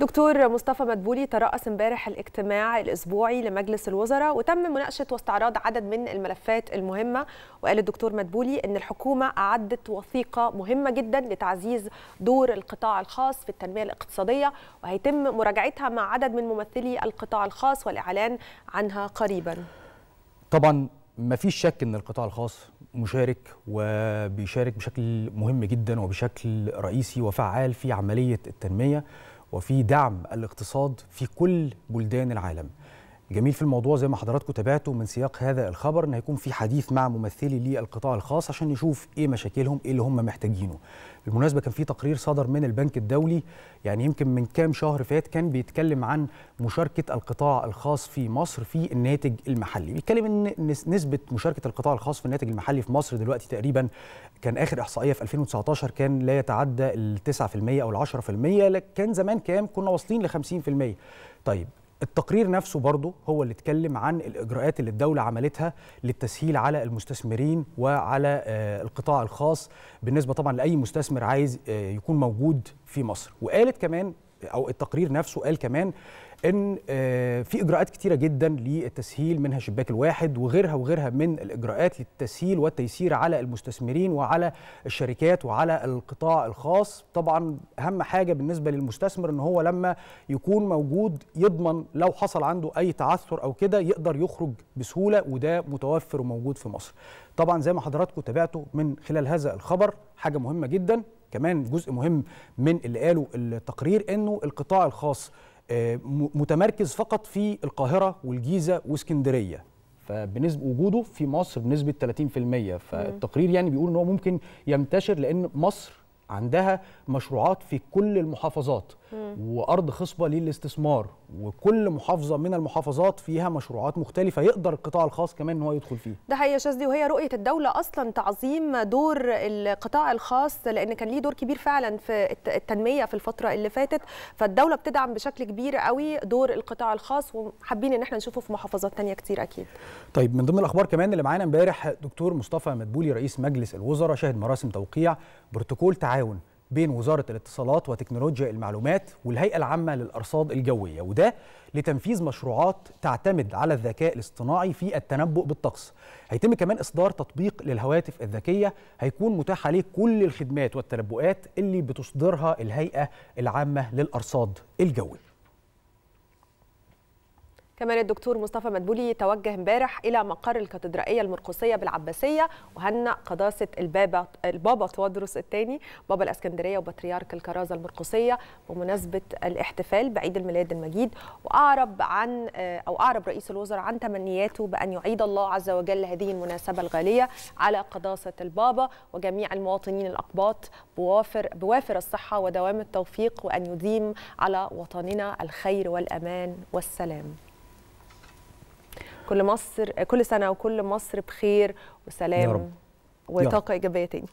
دكتور مصطفى مدبولي ترأس امبارح الاجتماع الأسبوعي لمجلس الوزراء وتم مناقشة واستعراض عدد من الملفات المهمة وقال الدكتور مدبولي أن الحكومة أعدت وثيقة مهمة جدا لتعزيز دور القطاع الخاص في التنمية الاقتصادية وهيتم مراجعتها مع عدد من ممثلي القطاع الخاص والإعلان عنها قريبا طبعا ما فيش شك ان القطاع الخاص مشارك وبيشارك بشكل مهم جدا وبشكل رئيسي وفعال في عمليه التنميه وفي دعم الاقتصاد في كل بلدان العالم جميل في الموضوع زي ما حضراتكم تابعتوا من سياق هذا الخبر ان هيكون في حديث مع ممثلي للقطاع الخاص عشان نشوف ايه مشاكلهم ايه اللي هم محتاجينه بالمناسبه كان في تقرير صدر من البنك الدولي يعني يمكن من كام شهر فات كان بيتكلم عن مشاركه القطاع الخاص في مصر في الناتج المحلي بيتكلم ان نسبه مشاركه القطاع الخاص في الناتج المحلي في مصر دلوقتي تقريبا كان اخر احصائيه في 2019 كان لا يتعدى ال 9% او ال 10% كان زمان كام كنا واصلين ل 50% طيب التقرير نفسه برضه هو اللي اتكلم عن الإجراءات اللي الدولة عملتها للتسهيل على المستثمرين وعلى آه، القطاع الخاص بالنسبة طبعا لأي مستثمر عايز آه، يكون موجود في مصر وقالت كمان او التقرير نفسه قال كمان ان آه، في اجراءات كتيره جدا للتسهيل منها شباك الواحد وغيرها وغيرها من الاجراءات للتسهيل والتيسير على المستثمرين وعلى الشركات وعلى القطاع الخاص طبعا اهم حاجه بالنسبه للمستثمر ان هو لما يكون موجود يضمن لو حصل عنده اي تعثر او كده يقدر يخرج بسهوله وده متوفر وموجود في مصر طبعا زي ما حضراتكم تابعتوا من خلال هذا الخبر حاجه مهمه جدا كمان جزء مهم من اللي قاله التقرير انه القطاع الخاص آه، متمركز فقط في القاهره والجيزه واسكندريه فبنسب وجوده في مصر بنسبه 30% فالتقرير يعني بيقول ان هو ممكن ينتشر لان مصر عندها مشروعات في كل المحافظات وارض خصبه للاستثمار وكل محافظه من المحافظات فيها مشروعات مختلفه يقدر القطاع الخاص كمان ان هو يدخل فيه ده حقيقه شاذلي وهي رؤيه الدوله اصلا تعظيم دور القطاع الخاص لان كان ليه دور كبير فعلا في التنميه في الفتره اللي فاتت فالدوله بتدعم بشكل كبير قوي دور القطاع الخاص وحابين ان احنا نشوفه في محافظات ثانيه كتير اكيد طيب من ضمن الاخبار كمان اللي معانا امبارح دكتور مصطفى مدبولي رئيس مجلس الوزراء شهد مراسم توقيع بروتوكول تعاون بين وزارة الاتصالات وتكنولوجيا المعلومات والهيئة العامة للأرصاد الجوية وده لتنفيذ مشروعات تعتمد على الذكاء الاصطناعي في التنبؤ بالطقس هيتم كمان إصدار تطبيق للهواتف الذكية هيكون متاح عليه كل الخدمات والتنبؤات اللي بتصدرها الهيئة العامة للأرصاد الجوي كمان الدكتور مصطفى مدبولي توجه امبارح الى مقر الكاتدرائيه المرقسيه بالعباسيه وهنأ قداسه البابا البابا تودروس الثاني بابا الاسكندريه وبطريرك الكرازه المرقسيه بمناسبه الاحتفال بعيد الميلاد المجيد واعرب عن آه، او اعرب رئيس الوزراء عن تمنياته بان يعيد الله عز وجل هذه المناسبه الغاليه على قداسه البابا وجميع المواطنين الاقباط بوافر بوافر الصحه ودوام التوفيق وان يديم على وطننا الخير والامان والسلام كل مصر كل سنه وكل مصر بخير وسلام وطاقه ايجابيه تاني